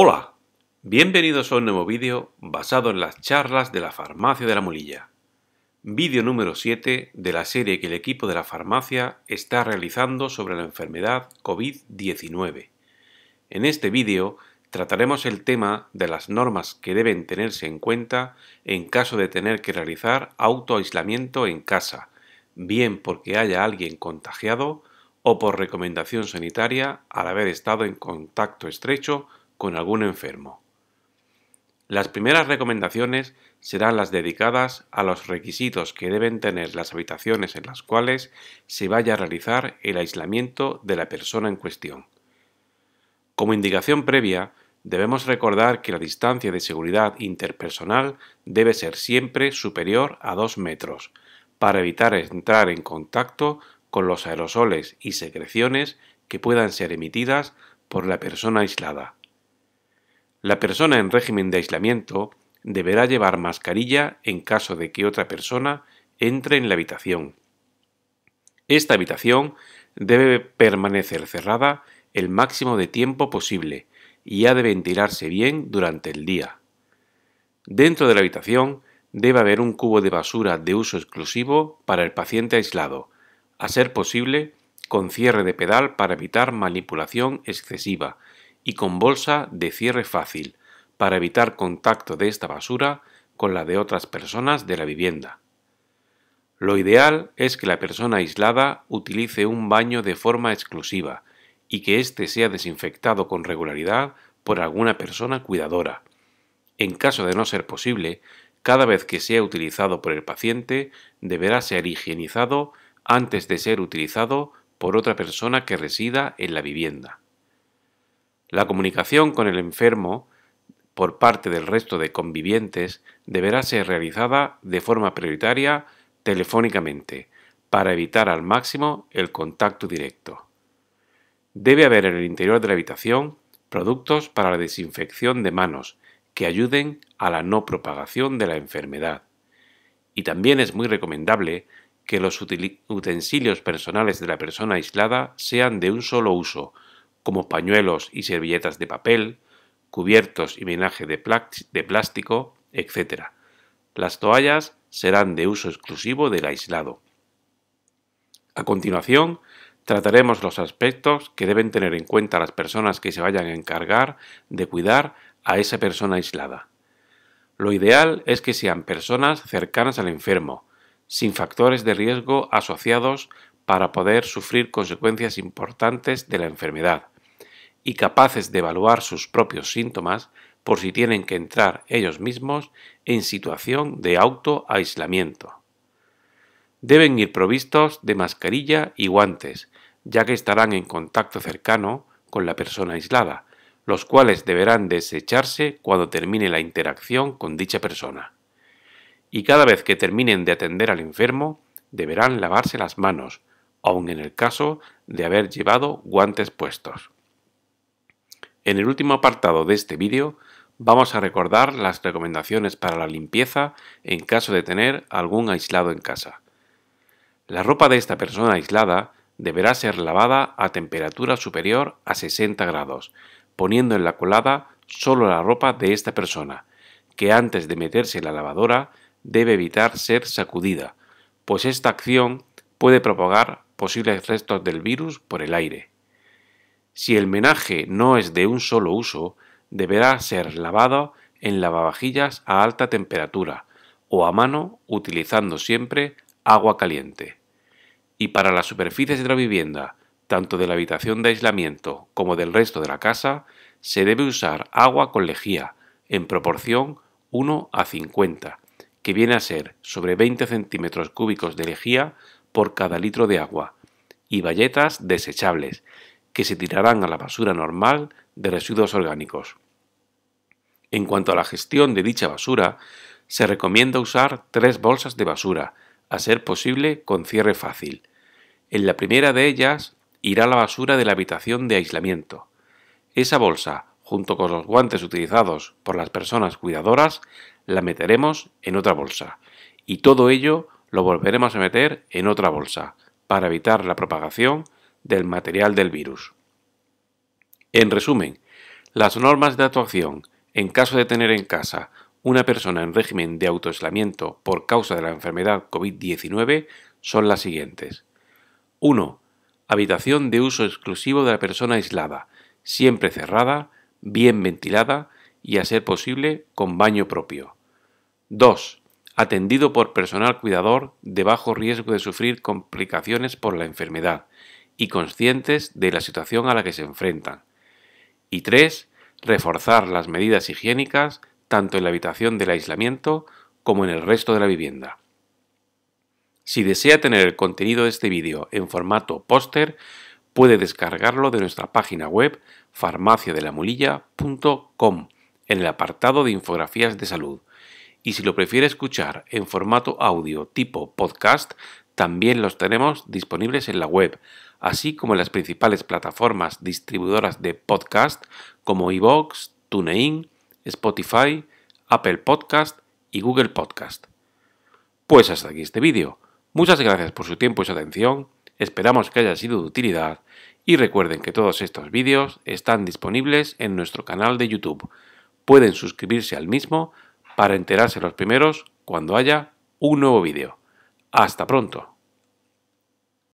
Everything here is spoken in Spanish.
Hola, bienvenidos a un nuevo vídeo basado en las charlas de la farmacia de la Molilla. Vídeo número 7 de la serie que el equipo de la farmacia está realizando sobre la enfermedad COVID-19. En este vídeo trataremos el tema de las normas que deben tenerse en cuenta en caso de tener que realizar autoaislamiento en casa, bien porque haya alguien contagiado o por recomendación sanitaria al haber estado en contacto estrecho con algún enfermo. Las primeras recomendaciones serán las dedicadas a los requisitos que deben tener las habitaciones en las cuales se vaya a realizar el aislamiento de la persona en cuestión. Como indicación previa, debemos recordar que la distancia de seguridad interpersonal debe ser siempre superior a 2 metros, para evitar entrar en contacto con los aerosoles y secreciones que puedan ser emitidas por la persona aislada. La persona en régimen de aislamiento deberá llevar mascarilla en caso de que otra persona entre en la habitación. Esta habitación debe permanecer cerrada el máximo de tiempo posible y ha de ventilarse bien durante el día. Dentro de la habitación debe haber un cubo de basura de uso exclusivo para el paciente aislado, a ser posible con cierre de pedal para evitar manipulación excesiva y con bolsa de cierre fácil para evitar contacto de esta basura con la de otras personas de la vivienda. Lo ideal es que la persona aislada utilice un baño de forma exclusiva y que éste sea desinfectado con regularidad por alguna persona cuidadora. En caso de no ser posible, cada vez que sea utilizado por el paciente deberá ser higienizado antes de ser utilizado por otra persona que resida en la vivienda. La comunicación con el enfermo por parte del resto de convivientes deberá ser realizada de forma prioritaria telefónicamente para evitar al máximo el contacto directo. Debe haber en el interior de la habitación productos para la desinfección de manos que ayuden a la no propagación de la enfermedad. Y también es muy recomendable que los utensilios personales de la persona aislada sean de un solo uso, como pañuelos y servilletas de papel, cubiertos y menaje de, plástico, etc. Las toallas serán de uso exclusivo del aislado. A continuación, trataremos los aspectos que deben tener en cuenta las personas que se vayan a encargar de cuidar a esa persona aislada. Lo ideal es que sean personas cercanas al enfermo, sin factores de riesgo asociados para poder sufrir consecuencias importantes de la enfermedad y capaces de evaluar sus propios síntomas por si tienen que entrar ellos mismos en situación de autoaislamiento. Deben ir provistos de mascarilla y guantes, ya que estarán en contacto cercano con la persona aislada, los cuales deberán desecharse cuando termine la interacción con dicha persona. Y cada vez que terminen de atender al enfermo, deberán lavarse las manos, aun en el caso de haber llevado guantes puestos. En el último apartado de este vídeo vamos a recordar las recomendaciones para la limpieza en caso de tener algún aislado en casa. La ropa de esta persona aislada deberá ser lavada a temperatura superior a 60 grados, poniendo en la colada solo la ropa de esta persona, que antes de meterse en la lavadora debe evitar ser sacudida, pues esta acción puede propagar posibles restos del virus por el aire. Si el menaje no es de un solo uso, deberá ser lavado en lavavajillas a alta temperatura o a mano utilizando siempre agua caliente. Y para las superficies de la vivienda, tanto de la habitación de aislamiento como del resto de la casa, se debe usar agua con lejía en proporción 1 a 50, que viene a ser sobre 20 centímetros cúbicos de lejía por cada litro de agua y bayetas desechables que se tirarán a la basura normal de residuos orgánicos. En cuanto a la gestión de dicha basura, se recomienda usar tres bolsas de basura, a ser posible con cierre fácil. En la primera de ellas irá la basura de la habitación de aislamiento. Esa bolsa, junto con los guantes utilizados por las personas cuidadoras, la meteremos en otra bolsa, y todo ello lo volveremos a meter en otra bolsa para evitar la propagación del material del virus. En resumen, las normas de actuación en caso de tener en casa una persona en régimen de autoaislamiento por causa de la enfermedad COVID-19 son las siguientes. 1. Habitación de uso exclusivo de la persona aislada, siempre cerrada, bien ventilada y a ser posible con baño propio. 2 atendido por personal cuidador de bajo riesgo de sufrir complicaciones por la enfermedad y conscientes de la situación a la que se enfrentan. Y 3. Reforzar las medidas higiénicas tanto en la habitación del aislamiento como en el resto de la vivienda. Si desea tener el contenido de este vídeo en formato póster, puede descargarlo de nuestra página web farmaciadelamulilla.com en el apartado de infografías de salud y si lo prefiere escuchar en formato audio tipo podcast, también los tenemos disponibles en la web, así como en las principales plataformas distribuidoras de podcast como iVoox, TuneIn, Spotify, Apple Podcast y Google Podcast. Pues hasta aquí este vídeo. Muchas gracias por su tiempo y su atención, esperamos que haya sido de utilidad y recuerden que todos estos vídeos están disponibles en nuestro canal de YouTube. Pueden suscribirse al mismo para enterarse los primeros cuando haya un nuevo vídeo. ¡Hasta pronto!